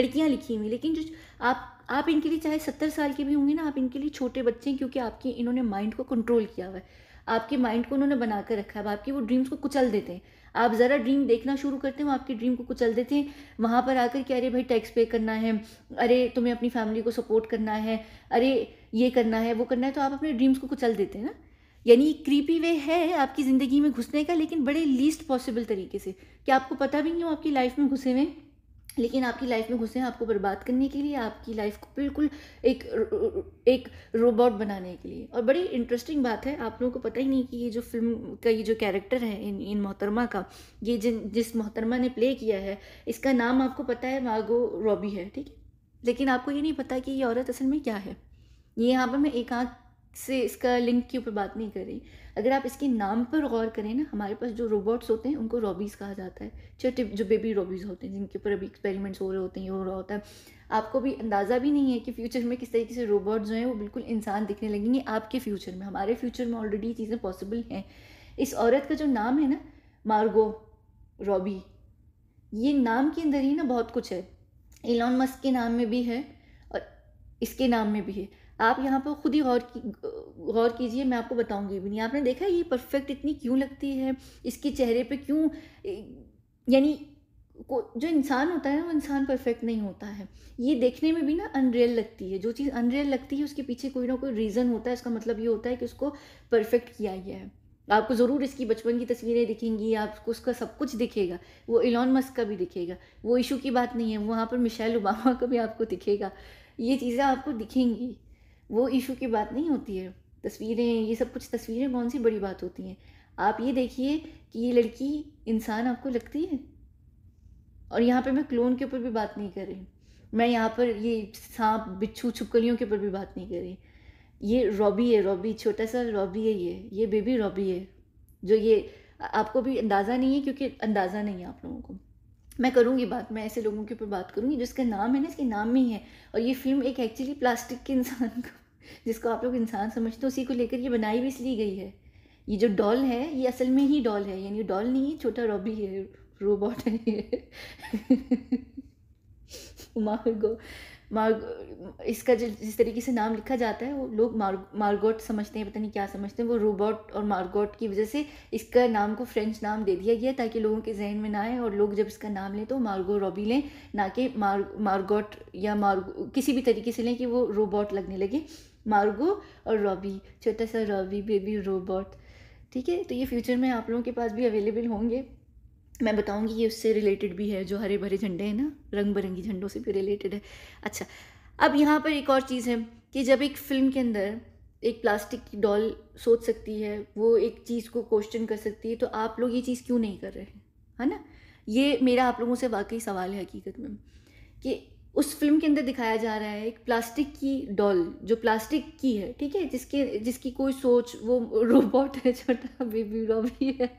लड़कियाँ लिखी हुई लेकिन जो आप आप इनके लिए चाहे सत्तर साल के भी होंगे ना आप इनके लिए छोटे बच्चे हैं क्योंकि आपके इन्होंने माइंड को कंट्रोल किया हुआ है आपके माइंड को उन्होंने बनाकर रखा है अब आपकी वो ड्रीम्स को कुचल देते हैं आप ज़रा ड्रीम देखना शुरू करते वो आपकी ड्रीम को कुचल देते हैं वहाँ पर आकर कि अरे भाई टैक्स पे करना है अरे तुम्हें अपनी फैमिली को सपोर्ट करना है अरे ये करना है वो करना है तो आप अपने ड्रीम्स को कुचल देते हैं ना यानी क्रीपी वे है आपकी ज़िंदगी में घुसने का लेकिन बड़े लीस्ट पॉसिबल तरीके से कि आपको पता भी नहीं हो आपकी लाइफ में घुसे हुए लेकिन आपकी लाइफ में घुसे हैं आपको बर्बाद करने के लिए आपकी लाइफ को बिल्कुल एक एक रोबोट बनाने के लिए और बड़ी इंटरेस्टिंग बात है आप लोगों को पता ही नहीं कि ये जो फिल्म का ये जो कैरेक्टर है इन इन मोहतरमा का ये जिन जिस मोहतरमा ने प्ले किया है इसका नाम आपको पता है मागो रॉबी है ठीक है लेकिन आपको ये नहीं पता कि ये औरत असल में क्या है ये यहाँ पर मैं एक आँख से इसका लिंक के ऊपर बात नहीं कर रही अगर आप इसके नाम पर गौर करें ना हमारे पास जो रोबोट्स होते हैं उनको रॉबीज़ कहा जाता है छोटे जो बेबी रॉबीज़ होते हैं जिनके ऊपर अभी एक्सपेरिमेंट्स हो रहे होते हैं ये हो रहा होता है आपको भी अंदाज़ा भी नहीं है कि फ्यूचर में किस तरीके से रोबोट जो हैं वो बिल्कुल इंसान दिखने लगेंगे आपके फ्यूचर में हमारे फ्यूचर में ऑलरेडी ये चीज़ें पॉसिबल हैं इस औरत का जो नाम है ना मार्गो रॉबी ये नाम के अंदर ही ना बहुत कुछ है एलॉन मस्क के नाम में भी है और इसके नाम में भी है आप यहाँ पर ख़ुद ही गौर की गौर कीजिए मैं आपको बताऊँगी भी नहीं आपने देखा ये परफेक्ट इतनी क्यों लगती है इसके चेहरे पे क्यों यानी को जो इंसान होता है ना वो इंसान परफेक्ट नहीं होता है ये देखने में भी ना अनरियल लगती है जो चीज़ अनरियल लगती है उसके पीछे कोई ना कोई रीज़न होता है इसका मतलब ये होता है कि उसको परफेक्ट किया गया है आपको ज़रूर इसकी बचपन की तस्वीरें दिखेंगी आपको उसका सब कुछ दिखेगा वो इलॉन मस्क का भी दिखेगा वो इशू की बात नहीं है वहाँ पर मिशेल ओबामा का भी आपको दिखेगा ये चीज़ें आपको दिखेंगी वो इशू की बात नहीं होती है तस्वीरें ये सब कुछ तस्वीरें कौन सी बड़ी बात होती हैं आप ये देखिए कि ये लड़की इंसान आपको लगती है और यहाँ पर मैं क्लोन के ऊपर भी बात नहीं कर रही मैं यहाँ पर ये सांप बिच्छू छुपकलियों के ऊपर भी बात नहीं कर रही ये रॉबी है रॉबी छोटा सा रॉबी है ये ये बेबी रॉबी है जो ये आपको भी अंदाज़ा नहीं है क्योंकि अंदाज़ा नहीं है आप लोगों को मैं करूँगी बात मैं ऐसे लोगों के ऊपर बात करूँगी जिसका नाम है ना इसके नाम में ही है और ये फिल्म एक एक्चुअली प्लास्टिक के इंसान का जिसको आप लोग इंसान समझते हो उसी को लेकर ये बनाई भी इसलिए गई है ये जो डॉल है ये असल में ही डॉल है यानी डॉल नहीं है छोटा रॉबी है रोबोट है ये को मार्ग इसका जिस तरीके से नाम लिखा जाता है वो लोग मार्ग मार्गोट समझते हैं पता नहीं क्या समझते हैं वो रोबोट और मार्गोट की वजह से इसका नाम को फ्रेंच नाम दे दिया गया ताकि लोगों के जहन में ना आए और लोग जब इसका नाम लें तो मार्गो रॉबी लें ना कि मार्ग मार्गोट या मार्ग किसी भी तरीके से लें कि वो रोबोट लगने लगे मार्गो और रॉबी छोटा सा रॉबी बेबी रोबोट ठीक है तो ये फ्यूचर में आप लोगों के पास भी अवेलेबल होंगे मैं बताऊंगी ये उससे रिलेटेड भी है जो हरे भरे झंडे हैं ना रंग बिरंगी झंडों से भी रिलेटेड है अच्छा अब यहाँ पर एक और चीज़ है कि जब एक फिल्म के अंदर एक प्लास्टिक की डॉल सोच सकती है वो एक चीज़ को क्वेश्चन कर सकती है तो आप लोग ये चीज़ क्यों नहीं कर रहे हैं है ना ये मेरा आप लोगों से वाकई सवाल है हकीकत में कि उस फिल्म के अंदर दिखाया जा रहा है एक प्लास्टिक की डॉल जो प्लास्टिक की है ठीक है जिसके जिसकी कोई सोच वो रोबोट है छोटा बेबी रॉबी है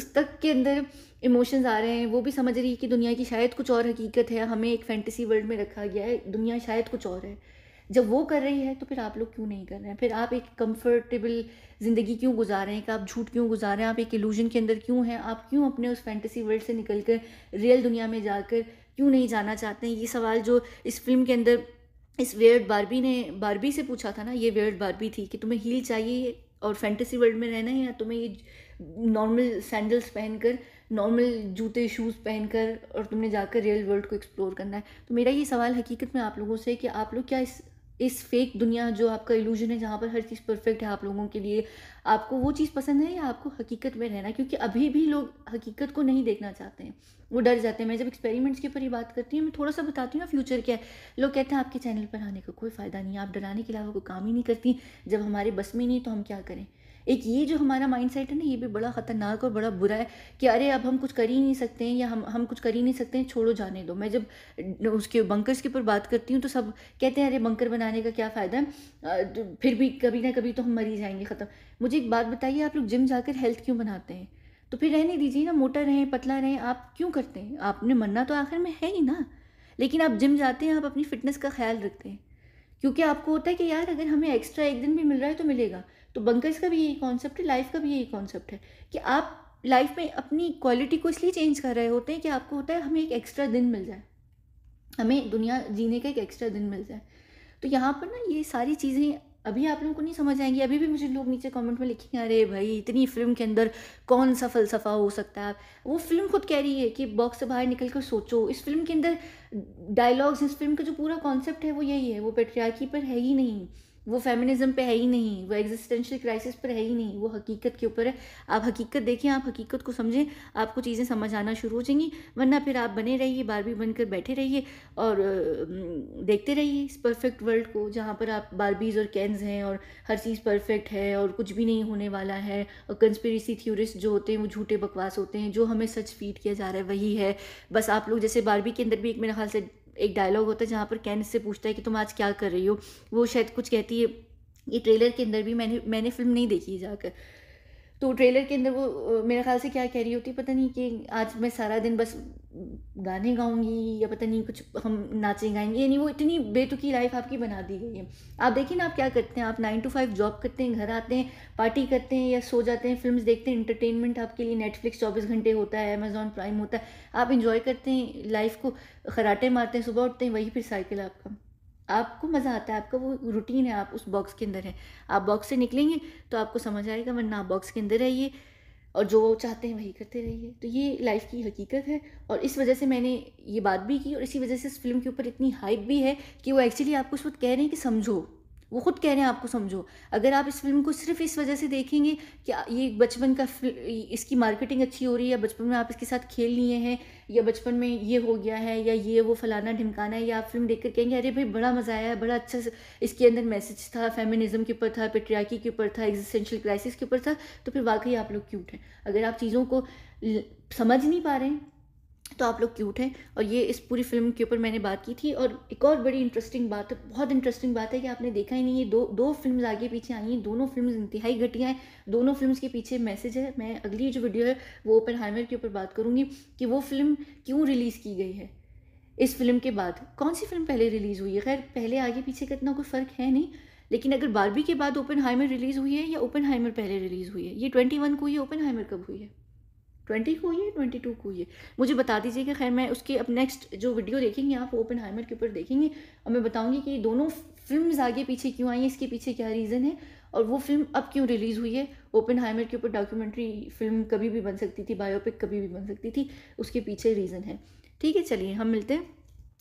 उस तक के अंदर इमोशंस आ रहे हैं वो भी समझ रही है कि दुनिया की शायद कुछ और हकीकत है हमें एक फैंटेसी वर्ल्ड में रखा गया है दुनिया शायद कुछ और है जब वो कर रही है तो फिर आप लोग क्यों नहीं कर रहे हैं फिर आप एक कंफर्टेबल ज़िंदगी क्यों गुजार रहे हैं कि आप झूठ क्यों गुजार रहे हैं आप एक इल्यूजन के अंदर क्यों हैं आप क्यों अपने उस फैंटेसी वर्ल्ड से निकल कर रियल दुनिया में जाकर क्यों नहीं जाना चाहते हैं ये सवाल जो इस फिल्म के अंदर इस वेयर्ड बारबी ने बारबी से पूछा था ना ये वेयर्ड बारबी थी कि तुम्हें हील चाहिए और फैंटेसी वर्ल्ड में रहना है या तुम्हें ये नॉर्मल सैंडल्स पहनकर नॉर्मल जूते शूज़ पहनकर और तुमने जाकर रियल वर्ल्ड को एक्सप्लोर करना है तो मेरा ये सवाल हकीकत में आप लोगों से कि आप लोग क्या इस इस फेक दुनिया जो आपका इल्यूजन है जहाँ पर हर चीज़ परफेक्ट है आप लोगों के लिए आपको वो चीज़ पसंद है या आपको हकीकत में रहना क्योंकि अभी भी लोग हकीकत को नहीं देखना चाहते हैं वो डर जाते हैं मैं जब एक्सपेरिमेंट्स के ऊपर ही बात करती हूँ मैं थोड़ा सा बताती हूँ ना फ्यूचर क्या है लोग कहते हैं आपके चैनल पर आने का को कोई फ़ायदा नहीं आप डराने के अलावा कोई काम ही नहीं करती जब हमारे बस में नहीं तो हम क्या करें एक ये जो हमारा माइंडसेट है ना ये भी बड़ा ख़तरनाक और बड़ा बुरा है कि अरे अब हम कुछ कर ही नहीं सकते हैं या हम हम कुछ कर ही नहीं सकते हैं छोड़ो जाने दो मैं जब उसके बंकर्स के ऊपर बात करती हूँ तो सब कहते हैं अरे बंकर बनाने का क्या फ़ायदा है तो फिर भी कभी ना कभी तो हम मरी जाएंगे ख़त्म मुझे एक बात बताइए आप लोग जिम जाकर हेल्थ क्यों बनाते हैं तो फिर रहने दीजिए ना मोटा रहें पतला रहें आप क्यों करते हैं आपने मरना तो आखिर में है ही ना लेकिन आप जिम जाते हैं आप अपनी फ़िटनेस का ख्याल रखते हैं क्योंकि आपको होता है कि यार अगर हमें एक्स्ट्रा एक दिन भी मिल रहा है तो मिलेगा तो बंकर्स का भी यही कॉन्सेप्ट है लाइफ का भी यही कॉन्सेप्ट है कि आप लाइफ में अपनी क्वालिटी को इसलिए चेंज कर रहे होते हैं कि आपको होता है हमें एक एक्स्ट्रा दिन मिल जाए हमें दुनिया जीने का एक एक्स्ट्रा दिन मिल जाए तो यहाँ पर ना ये सारी चीज़ें अभी आप लोगों को नहीं समझ आएंगी अभी भी मुझे लोग नीचे कमेंट में लिखेंगे अरे भाई इतनी फिल्म के अंदर कौन सा फलसफा हो सकता है वो फिल्म खुद कह रही है कि बॉक्स से बाहर निकल कर सोचो इस फिल्म के अंदर डायलॉग्स इस फिल्म का जो पूरा कॉन्सेप्ट है वो यही है वो पेट्रियार्की पर है ही नहीं वो फेमिनिज्म पे है ही नहीं वो एग्जिस्टेंशियल क्राइसिस पर है ही नहीं वो हकीकत के ऊपर है आप हकीकत देखें आप हकीकत को समझें आपको चीज़ें समझ आना शुरू हो जाएंगी वरना फिर आप बने रहिए बारबी बनकर बैठे रहिए और देखते रहिए इस परफेक्ट वर्ल्ड को जहाँ पर आप बारबीज़ और कैंस हैं और हर चीज़ परफेक्ट है और कुछ भी नहीं होने वाला है और कंस्परेसी थ्योरिस्ट जो होते हैं वो झूठे बकवास होते हैं जो हमें सच फीड किया जा रहा है वही है बस आप लोग जैसे बारबी के अंदर भी एक मेरे ख्याल से एक डायलॉग होता है जहाँ पर कैन इससे पूछता है कि तुम आज क्या कर रही हो वो शायद कुछ कहती है ये ट्रेलर के अंदर भी मैंने मैंने फिल्म नहीं देखी जाकर तो ट्रेलर के अंदर वो मेरे ख्याल से क्या कह रही होती है पता नहीं कि आज मैं सारा दिन बस गाने गाऊंगी या पता नहीं कुछ हम नाचें गाएंगे यानी वो इतनी बेतुकी लाइफ आपकी बना दी गई है आप देखिए ना आप क्या करते हैं आप नाइन टू फाइव जॉब करते हैं घर आते हैं पार्टी करते हैं या सो जाते हैं फिल्म देखते हैं इंटरटेनमेंट आपके लिए नेटफ्लिक्स चौबीस घंटे होता है अमेजोन प्राइम होता है आप इन्जॉय करते हैं लाइफ को खराटे मारते हैं सुबह उठते हैं वही फिर साइकिल आपका आपको मज़ा आता है आपका वो रूटीन है आप उस बॉक्स के अंदर है आप बॉक्स से निकलेंगे तो आपको समझ आएगा वरना आप बॉक्स के अंदर रहिए और जो वो चाहते हैं वही करते रहिए तो ये लाइफ की हकीकत है और इस वजह से मैंने ये बात भी की और इसी वजह से इस फिल्म के ऊपर इतनी हाइप भी है कि वो एक्चुअली आपको उस वक्त कह रहे हैं कि समझो वो खुद कह रहे हैं आपको समझो अगर आप इस फिल्म को सिर्फ इस वजह से देखेंगे कि ये बचपन का इसकी मार्केटिंग अच्छी हो रही है बचपन में आप इसके साथ खेल लिए हैं या बचपन में ये हो गया है या ये वो फलाना ढिमकाना है या आप फिल्म देखकर कहेंगे अरे भाई बड़ा मज़ा आया है बड़ा अच्छा इसके अंदर मैसेज था फेमिनिज्म के ऊपर था पेट्रियाकी के ऊपर था एग्जिस्टेंशियल क्राइसिस के ऊपर था तो फिर वाकई आप लोग क्यूट हैं अगर आप चीज़ों को समझ नहीं पा रहे हैं तो आप लोग क्यूट हैं और ये इस पूरी फिल्म के ऊपर मैंने बात की थी और एक और बड़ी इंटरेस्टिंग बात है बहुत इंटरेस्टिंग बात है कि आपने देखा ही नहीं ये दो दो फिल्म आगे पीछे आई हैं दोनों फिल्म इंतहाई घटिया हैं दोनों फिल्म के पीछे मैसेज है मैं अगली जो वीडियो है वो ओपन हाइमर के ऊपर बात करूँगी कि वो फिल्म क्यों रिलीज़ की गई है इस फिल्म के बाद कौन सी फिल्म पहले रिलीज़ हुई है खैर पहले आगे पीछे का इतना कोई फ़र्क है नहीं लेकिन अगर बारहवीं के बाद ओपन हाइमर रिलीज़ हुई है या ओपन हाइमर पहले रिलीज़ हुई है ये ट्वेंटी वन को ही ओपन हाइमर कब हुई है ट्वेंटी को ये ट्वेंटी टू को ये मुझे बता दीजिएगा खैर मैं उसके अब नेक्स्ट जो वीडियो देखेंगे आप ओपन हाइमर के ऊपर देखेंगे और मैं बताऊँगी कि दोनों फिल्म आगे पीछे क्यों आई हैं इसके पीछे क्या रीज़न है और वो फिल्म अब क्यों रिलीज़ हुई है ओपन हाइमर के ऊपर डॉक्यूमेंट्री फिल्म कभी भी बन सकती थी बायोपिक कभी भी बन सकती थी उसके पीछे रीज़न है ठीक है चलिए हम मिलते हैं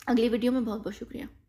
अगली वीडियो में बहुत बहुत शुक्रिया